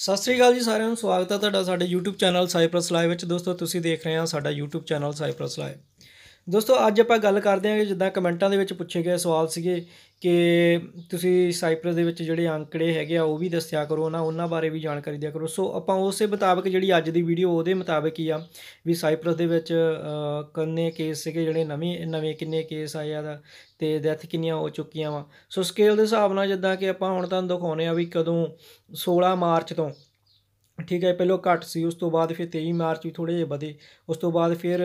ਸਤਿ ਸ੍ਰੀ ਅਕਾਲ ਜੀ ਸਾਰਿਆਂ ਨੂੰ ਸਵਾਗਤ ਹੈ ਤੁਹਾਡਾ ਸਾਡੇ YouTube ਚੈਨਲ ਸਾਈਪ੍ਰਸ ਲਾਈਵ ਵਿੱਚ ਦੋਸਤੋ ਤੁਸੀਂ ਦੇਖ ਰਹੇ ਹੋ ਸਾਡਾ YouTube ਚੈਨਲ ਸਾਈਪ੍ਰਸ ਲਾਈਵ ਦੋਸਤੋ ਅੱਜ ਆਪਾਂ ਗੱਲ ਕਰਦੇ ਹਾਂ ਜਿੱਦਾਂ ਕਮੈਂਟਾਂ ਦੇ ਵਿੱਚ ਪੁੱਛੇ ਗਏ ਸਵਾਲ ਸੀਗੇ ਕਿ ਤੁਸੀਂ ਸਾਈਪ੍ਰਸ ਦੇ ਵਿੱਚ ਜਿਹੜੇ ਅੰਕੜੇ ਹੈਗੇ ਆ ਉਹ ਵੀ ਦੱਸਿਆ ਕਰੋ ਨਾ ਉਹਨਾਂ ਬਾਰੇ ਵੀ ਜਾਣਕਾਰੀ ਦਿਆ ਕਰੋ ਸੋ ਆਪਾਂ ਉਸੇ ਮੁਤਾਬਕ ਜਿਹੜੀ ਅੱਜ ਦੀ ਵੀਡੀਓ ਉਹਦੇ ਮੁਤਾਬਕ ਹੀ ਆ ਵੀ ਸਾਈਪ੍ਰਸ ਦੇ ਵਿੱਚ ਕੰਨੇ ਕੇਸ ਸੀਗੇ ਜਿਹੜੇ ਨਵੇਂ ਨਵੇਂ ਕਿੰਨੇ ਕੇਸ ਆਏ ਆ ਤੇ ਡੈਥ ਕਿੰਨੀਆਂ ਹੋ ਚੁੱਕੀਆਂ ਵਾ ਸੋ ਸਕੇਲ ਦੇ ਹਿਸਾਬ ਨਾਲ ਜਿੱਦਾਂ ਕਿ ਆਪਾਂ ਹੁਣ ਤੁਹਾਨੂੰ ਦਿਖਾਉਨੇ ਆ ਵੀ ਕਦੋਂ 16 ਮਾਰਚ ਤੋਂ ਠੀਕ ਹੈ ਪਹਿਲੋ ਘਟ ਸੀ ਉਸ ਤੋਂ ਬਾਅਦ ਫਿਰ 23 ਮਾਰਚ ਵੀ ਥੋੜੇ ਜਿਹਾ ਵਧੇ ਉਸ ਤੋਂ ਬਾਅਦ ਫਿਰ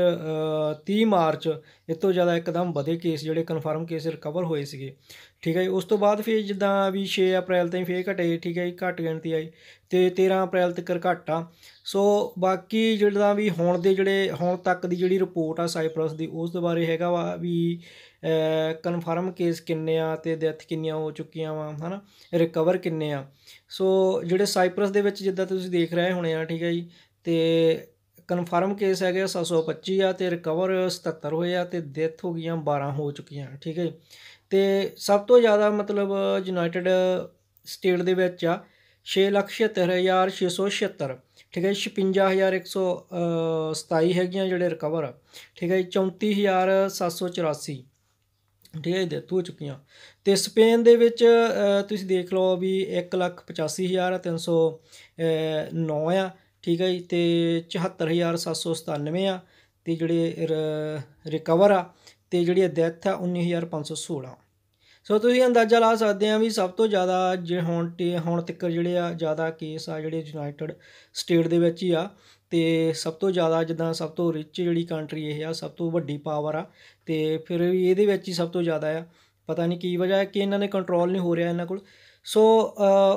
30 ਮਾਰਚ ਇਤੋਂ ਜ਼ਿਆਦਾ ਇੱਕਦਮ ਵਧੇ ਕੇਸ ਜਿਹੜੇ ਕਨਫਰਮ ਕੇਸ ਰਿਕਵਰ ਹੋਏ ਸੀਗੇ ਠੀਕ ਹੈ ਜੀ ਉਸ ਤੋਂ ਬਾਅਦ ਫਿਰ ਜਿੱਦਾਂ ਵੀ 6 ਅਪ੍ਰੈਲ ਤੱਕ ਫਿਰ ਘਟੇ ਠੀਕ ਹੈ ਜੀ ਘਟ ਗਿਣਤੀ ਆਈ ਤੇ 13 ਅਪ੍ਰੈਲ ਤੱਕ ਘਟਾ ਸੋ ਬਾਕੀ ਜਿਹੜਾ ਵੀ ਹੁਣ ਦੇ ਜਿਹੜੇ ਹੁਣ ਤੱਕ ਦੀ ਜਿਹੜੀ ਰਿਪੋਰਟ ਆ ਸਾਈਪ੍ਰਸ ਦੀ ਉਸ ਦੇ ਬਾਰੇ ਹੈਗਾ ਵਾ ਵੀ ਕਨਫਰਮ ਕੇਸ ਕਿੰਨੇ ਆ ਤੇ ਡੈਥ ਕਿੰਨੀਆਂ ਹੋ ਚੁੱਕੀਆਂ ਵਾ ਹਨਾ ਰਿਕਵਰ ਕਿੰਨੇ ਆ ਸੋ ਜਿਹੜੇ ਸਾਈਪ੍ਰਸ ਦੇ ਵਿੱਚ ਜਿੱਦਾਂ ਤੁਸੀਂ ਦੇਖ ਰਹੇ ਹੋਣੇ ਆ ਠੀਕ ਹੈ ਜੀ ਤੇ ਕਨਫਰਮ ਕੇਸ ਹੈਗੇ 725 ਆ ਤੇ ਰਿਕਵਰ 77 ਹੋਏ ਆ ਤੇ ਡੈਥ ਹੋ ਗਈਆਂ 12 ਹੋ ਚੁੱਕੀਆਂ ਠੀਕ ਹੈ ਤੇ ਸਭ ਤੋਂ ਜ਼ਿਆਦਾ ਮਤਲਬ ਯੂਨਾਈਟਿਡ ਸਟੇਟ ਦੇ ਵਿੱਚ ਆ 6,76,676 ਠੀਕ ਹੈ 56,127 ਹੈਗੀਆਂ ਜਿਹੜੇ ਰਿਕਵਰ ਆ ਠੀਕ ਹੈ 34,784 ਠੀਕ ਹੈ ਦੇ ਤੂ ਚੁੱਕੀਆਂ ਤੇ ਸਪੇਨ ਦੇ ਵਿੱਚ ਤੁਸੀਂ ਦੇਖ ਲਓ ਵੀ 185309 ਆ ਠੀਕ ਹੈ ਜੀ ਤੇ 74797 ਆ ਤੇ ਜਿਹੜੇ ਰਿਕਵਰ ਆ ਤੇ ਜਿਹੜੀ ਡੈਥ ਹੈ 19516 ਸੋ ਤੁਸੀਂ ਅੰਦਾਜ਼ਾ ਲਾ ਸਕਦੇ ਆ ਵੀ ਸਭ ਤੋਂ ਜ਼ਿਆਦਾ ਜੇ ਹੁਣ ਹੁਣ ਤੱਕ ਜਿਹੜੇ ਆ ਜ਼ਿਆਦਾ ਕੇਸ ਆ ਜਿਹੜੇ ਯੂਨਾਈਟਿਡ ਸਟੇਟ ਦੇ ਵਿੱਚ ਹੀ ਆ ਤੇ ਸਭ ਤੋਂ ਜ਼ਿਆਦਾ ਜਿੱਦਾਂ ਸਭ ਤੋਂ ਰਿਚ ਜਿਹੜੀ ਕੰਟਰੀ ਇਹ ਆ ਸਭ ਤੋਂ ਵੱਡੀ ਪਾਵਰ ਆ ਤੇ ਫਿਰ ਵੀ ਇਹਦੇ ਵਿੱਚ ਹੀ ਸਭ ਤੋਂ ਜ਼ਿਆਦਾ ਆ ਪਤਾ ਨਹੀਂ ਕੀ ਵਜ੍ਹਾ ਹੈ ਕਿ ਇਹਨਾਂ ਨੇ ਕੰਟਰੋਲ ਨਹੀਂ ਹੋ ਰਿਹਾ ਇਹਨਾਂ ਕੋਲ ਸੋ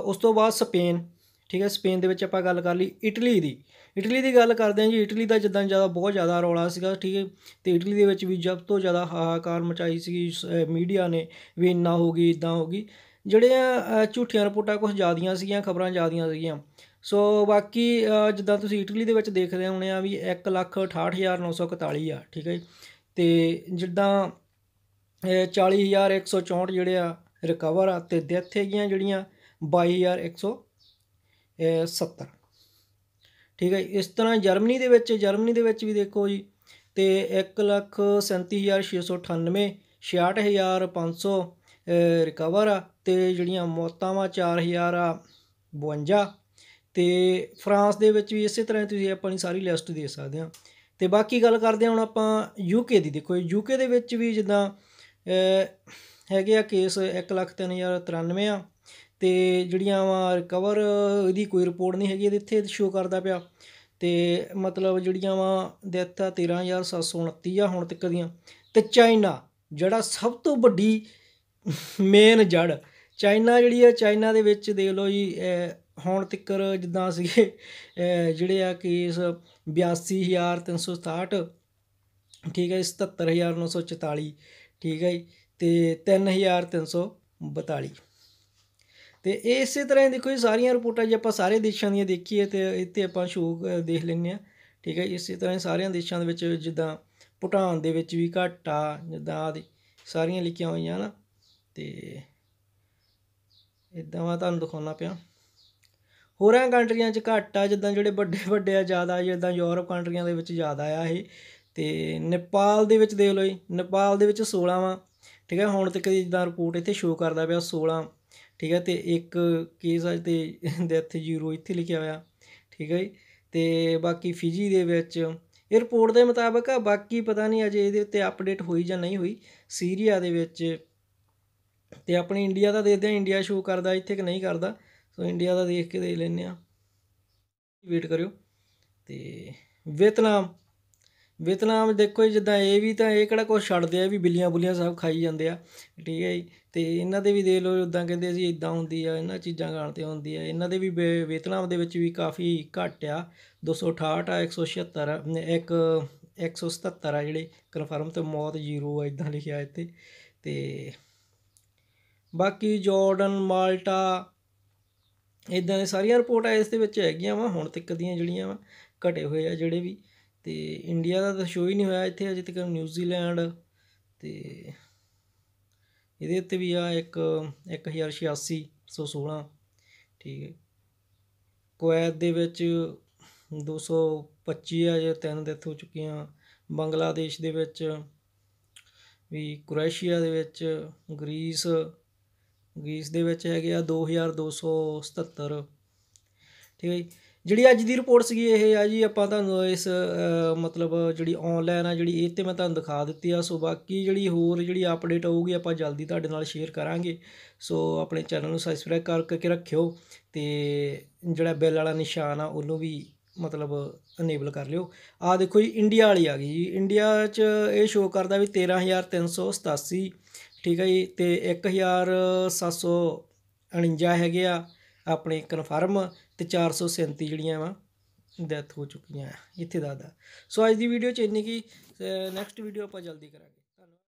ਉਸ ਤੋਂ ਬਾਅਦ ਸਪੇਨ ਠੀਕ ਹੈ ਸਪੇਨ ਦੇ ਵਿੱਚ ਆਪਾਂ ਗੱਲ ਕਰ ਲਈ ਇਟਲੀ ਦੀ ਇਟਲੀ ਦੀ ਗੱਲ ਕਰਦੇ ਹਾਂ ਜੀ ਇਟਲੀ ਦਾ ਜਿੱਦਾਂ ਜ਼ਿਆਦਾ ਬਹੁਤ ਜ਼ਿਆਦਾ ਰੌਲਾ ਸੀਗਾ ਠੀਕ ਹੈ ਤੇ ਇਟਲੀ ਦੇ ਵਿੱਚ ਵੀ ਜਬ ਤੋਂ ਜ਼ਿਆਦਾ ਹਾਹਾਕਾਰ ਮਚਾਈ ਸੀਗੀ ਮੀਡੀਆ ਨੇ ਵੀ ਇੰਨਾ ਹੋ ਗਈ ਇਦਾਂ ਹੋ ਗਈ ਜਿਹੜੀਆਂ ਝੂਠੀਆਂ ਰਿਪੋਰਟਾਂ ਕੁਝ ਜ਼ਿਆਦੀਆਂ ਸੀਗੀਆਂ ਖਬਰਾਂ ਜ਼ਿਆਦੀਆਂ ਸੀਗੀਆਂ ਸੋ ਬਾਕੀ ਜਿੱਦਾਂ ਤੁਸੀਂ ਇਟਲੀ ਦੇ ਵਿੱਚ ਦੇਖ ਰਹੇ ਹੋਣੇ ਆ ਵੀ 168941 ਆ ਠੀਕ ਹੈ ਤੇ ਜਿੱਦਾਂ 40164 ਜਿਹੜੇ ਆ ਰਿਕਵਰ ਆ ਤੇ ਡੈਥ ਹੈਗੀਆਂ ਜਿਹੜੀਆਂ 22100 70 ਠੀਕ ਹੈ ਇਸ ਤਰ੍ਹਾਂ ਜਰਮਨੀ ਦੇ ਵਿੱਚ ਜਰਮਨੀ ਦੇ ਵਿੱਚ ਵੀ ਦੇਖੋ ਜੀ ਤੇ 137698 66500 ਰਿਕਵਰ ਆ ਤੇ ਜਿਹੜੀਆਂ ਮੌਤਾਂ ਆ 4052 ਤੇ ਫਰਾਂਸ ਦੇ ਵਿੱਚ ਵੀ ਇਸੇ ਤਰ੍ਹਾਂ ਤੁਸੀਂ ਆਪਣੀ ਸਾਰੀ ਲਿਸਟ ਦੇ ਸਕਦੇ ਆ ਤੇ ਬਾਕੀ ਗੱਲ ਕਰਦੇ ਹੁਣ ਆਪਾਂ ਯੂਕੇ ਦੀ ਦੇਖੋ ਯੂਕੇ ਦੇ ਵਿੱਚ ਵੀ ਜਿੱਦਾਂ ਹੈਗੇ ਆ ਕੇਸ 103093 ਆ ਤੇ ਜਿਹੜੀਆਂ ਵਾ ਰਿਕਵਰ ਇਹਦੀ ਕੋਈ ਰਿਪੋਰਟ ਨਹੀਂ ਹੈਗੀ ਇਹਦੇ ਇੱਥੇ ਸ਼ੋ ਕਰਦਾ ਪਿਆ ਤੇ ਮਤਲਬ ਜਿਹੜੀਆਂ ਵਾ ਡੈਥ ਆ 13729 ਆ ਹੁਣ ਤੱਕ ਦੀਆਂ ਤੇ ਚਾਈਨਾ ਜਿਹੜਾ ਸਭ ਤੋਂ ਵੱਡੀ ਮੇਨ ਜੜ ਚਾਈਨਾ ਜਿਹੜੀ ਆ ਚਾਈਨਾ ਦੇ ਵਿੱਚ ਦੇਖ ਲਓ ਜੀ ਹੁਣ ਤੱਕ ਜਿੱਦਾਂ ਸੀਗੇ ਜਿਹੜੇ ਆ ਕੇਸ 82367 ਠੀਕ ਹੈ 77944 ਠੀਕ ਹੈ ਤੇ 3342 ਤੇ ਇਸੇ ਤਰ੍ਹਾਂ ਦੇਖੋ ਇਹ ਸਾਰੀਆਂ ਰਿਪੋਰਟਾਂ ਜੇ ਆਪਾਂ ਸਾਰੇ ਦੇਸ਼ਾਂ ਦੀਆਂ ਦੇਖੀਏ ਤੇ ਇੱਥੇ ਆਪਾਂ ਸ਼ੋਅ ਦੇਖ ਲੈਂਦੇ ਆ ਠੀਕ ਹੈ ਇਸੇ ਤਰ੍ਹਾਂ ਸਾਰੀਆਂ ਦੇਸ਼ਾਂ ਦੇ ਵਿੱਚ ਜਿੱਦਾਂ ਭੂਟਾਨ ਦੇ ਵਿੱਚ ਵੀ ਘਾਟਾ ਜਿੱਦਾਂ ਆਦੀ ਸਾਰੀਆਂ ਲਿਖੀਆਂ ਹੋਈਆਂ ਨਾ ਤੇ ਇਦਾਂ ਮੈਂ ਤੁਹਾਨੂੰ ਦਿਖਾਉਣਾ ਪਿਆ ਹੋਰਾਂ ਕੰਟਰੀਆਂ 'ਚ ਘਾਟਾ ਜਿੱਦਾਂ ਜਿਹੜੇ ਵੱਡੇ ਵੱਡੇ ਆ ਜ਼ਿਆਦਾ ਜਿੱਦਾਂ ਯੂਰਪ ਕੰਟਰੀਆਂ ਦੇ ਵਿੱਚ ਜ਼ਿਆਦਾ ਆ ਇਹ ਤੇ ਨੇਪਾਲ ਦੇ ਵਿੱਚ ਦੇਖ ਲਓ ਜੀ ਨੇਪਾਲ ਦੇ ਵਿੱਚ 16ਵਾਂ ਠੀਕ ਹੈ ਹੁਣ ਤੱਕ ਦੀ ਜਿੱਦਾਂ ਰਿਪੋਰਟ ਇੱਥੇ ਸ਼ੋਅ ਕਰਦਾ ਪਿਆ 16 ਠੀਕ ਹੈ ਤੇ ਇੱਕ ਕੇਸ ਅਜ ਤੇ ਡੈਥ ਜ਼ੀਰੋ ਇੱਥੇ ਲਿਖਿਆ ਹੋਇਆ ਠੀਕ ਹੈ ਜੀ ਬਾਕੀ ਫਿਜੀ ਦੇ ਵਿੱਚ ਇਹ ਰਿਪੋਰਟ ਦੇ ਮੁਤਾਬਕ ਆ ਬਾਕੀ ਪਤਾ ਨਹੀਂ ਅਜੇ ਇਹਦੇ ਉੱਤੇ ਅਪਡੇਟ ਹੋਈ ਜਾਂ ਨਹੀਂ ਹੋਈ ਸੀਰੀਆ ਦੇ ਵਿੱਚ ਤੇ ਆਪਣੀ ਇੰਡੀਆ ਦਾ ਦੇਖਦੇ ਆ ਇੰਡੀਆ ਸ਼ੋਅ ਕਰਦਾ ਇੱਥੇ ਕਿ ਨਹੀਂ ਕਰਦਾ ਸੋ ਇੰਡੀਆ ਦਾ ਦੇਖ ਕੇ ਦੇ ਲੈਣੇ ਆ ਵੇਟ ਕਰਿਓ ਤੇ ਵਿਤਨਾਮ ਵਿਤਨਾਮ ਦੇਖੋ ਜਿੱਦਾਂ ਇਹ ਵੀ ਤਾਂ ਇਹ ਕਿਹੜਾ ਕੁਝ ਛੱਡਦੇ ਆ ਵੀ ਬਿੱਲੀਆਂ ਬੁੱਲੀਆਂ ਸਭ ਖਾਈ ਜਾਂਦੇ ਆ ਠੀਕ ਹੈ ਜੀ ਤੇ ਇਹਨਾਂ ਦੇ ਵੀ ਦੇਖ ਲਓ ਉਦਾਂ ਕਹਿੰਦੇ ਸੀ ਇਦਾਂ ਹੁੰਦੀ ਆ ਇਹਨਾਂ ਚੀਜ਼ਾਂ ਖਾਣ ਤੇ ਹੁੰਦੀ ਆ ਇਹਨਾਂ ਦੇ ਵੀ ਵਿਤਨਾਮ ਦੇ ਵਿੱਚ ਵੀ ਕਾਫੀ ਘਟ ਆ 268 ਆ 176 ਇੱਕ 177 ਆ ਜਿਹੜੇ ਕਨਫਰਮ ਤੇ ਮੌਤ ਜ਼ੀਰੋ ਆ ਇਦਾਂ ਲਿਖਿਆ ਇੱਥੇ ਤੇ ਬਾਕੀ ਜਾਰਡਨ ਮਾਲਟਾ ਇਦਾਂ ਦੇ ਸਾਰੀਆਂ ਰਿਪੋਰਟਾਂ ਇਸ ਦੇ ਵਿੱਚ ਹੈਗੀਆਂ ਵਾ ਹੁਣ ਤੱਕ ਦੀਆਂ ਜਿਹੜੀਆਂ ਵਾ ਘਟੇ ਹੋਏ ਆ ਜਿਹੜੇ ਵੀ ਤੇ ਇੰਡੀਆ ਦਾ ਤਾਂ ਸ਼ੋਅ ਹੀ ਨਹੀਂ ਹੋਇਆ ਇੱਥੇ ਅਜੇ ਤੱਕ ਨਿਊਜ਼ੀਲੈਂਡ ਤੇ ਇਹਦੇ ਉੱਤੇ ਵੀ ਆ ਇੱਕ 1086 116 ਠੀਕ ਹੈ ਕੁਵੈਤ ਦੇ ਵਿੱਚ 225 ਅਜੇ ਜਾਂ ਤਿੰਨ ਡੈਥ ਹੋ ਚੁੱਕੀਆਂ ਬੰਗਲਾਦੇਸ਼ ਦੇ ਵਿੱਚ ਵੀ ਕੁਰੇਸ਼ੀਆ ਦੇ ਵਿੱਚ ਗ੍ਰੀਸ ਗ੍ਰੀਸ ਦੇ ਵਿੱਚ ਹੈਗੇ ਆ 2277 ਠੀਕ ਹੈ ਜੀ ਜਿਹੜੀ ਅੱਜ ਦੀ ਰਿਪੋਰਟ ਸੀਗੀ ਇਹ ਆ ਜੀ ਆਪਾਂ ਤੁਹਾਨੂੰ ਇਸ ਮਤਲਬ ਜਿਹੜੀ ਆਨਲਾਈਨ ਆ ਜਿਹੜੀ ਇਹ ਤੇ ਮੈਂ ਤੁਹਾਨੂੰ ਦਿਖਾ ਦਿੱਤੀ ਆ ਸੋ ਬਾਕੀ ਜਿਹੜੀ ਹੋਰ ਜਿਹੜੀ ਅਪਡੇਟ ਆਊਗੀ ਆਪਾਂ ਜਲਦੀ ਤੁਹਾਡੇ ਨਾਲ ਸ਼ੇਅਰ ਕਰਾਂਗੇ ਸੋ ਆਪਣੇ ਚੈਨਲ ਨੂੰ ਸਬਸਕ੍ਰਾਈਬ ਕਰਕੇ ਰੱਖਿਓ ਤੇ ਜਿਹੜਾ ਬੈਲ ਵਾਲਾ ਨਿਸ਼ਾਨ ਆ ਉਹਨੂੰ ਵੀ ਮਤਲਬ ਅਨੇਬਲ ਕਰ ਲਿਓ ਆ ਦੇਖੋ ਜੀ ਇੰਡੀਆ ਵਾਲੀ ਆ ਗਈ ਜੀ ਇੰਡੀਆ 'ਚ ਇਹ ਸ਼ੋਅ ਕਰਦਾ ਵੀ 13387 ਠੀਕ ਹੈ ਜੀ ਤੇ 1749 ਹੈਗੇ ਆ ਆਪਣੇ ਕਨਫਰਮ ਤੇ 437 ਜਿਹੜੀਆਂ ਵਾ ਡੈਥ ਹੋ ਚੁੱਕੀਆਂ ਇੱਥੇ ਦੱਸਦਾ ਸੋ ਅੱਜ ਦੀ ਵੀਡੀਓ ਚ ਇੰਨੀ ਕੀ ਨੈਕਸਟ ਵੀਡੀਓ ਆਪਾਂ ਜਲਦੀ ਕਰਾਂਗੇ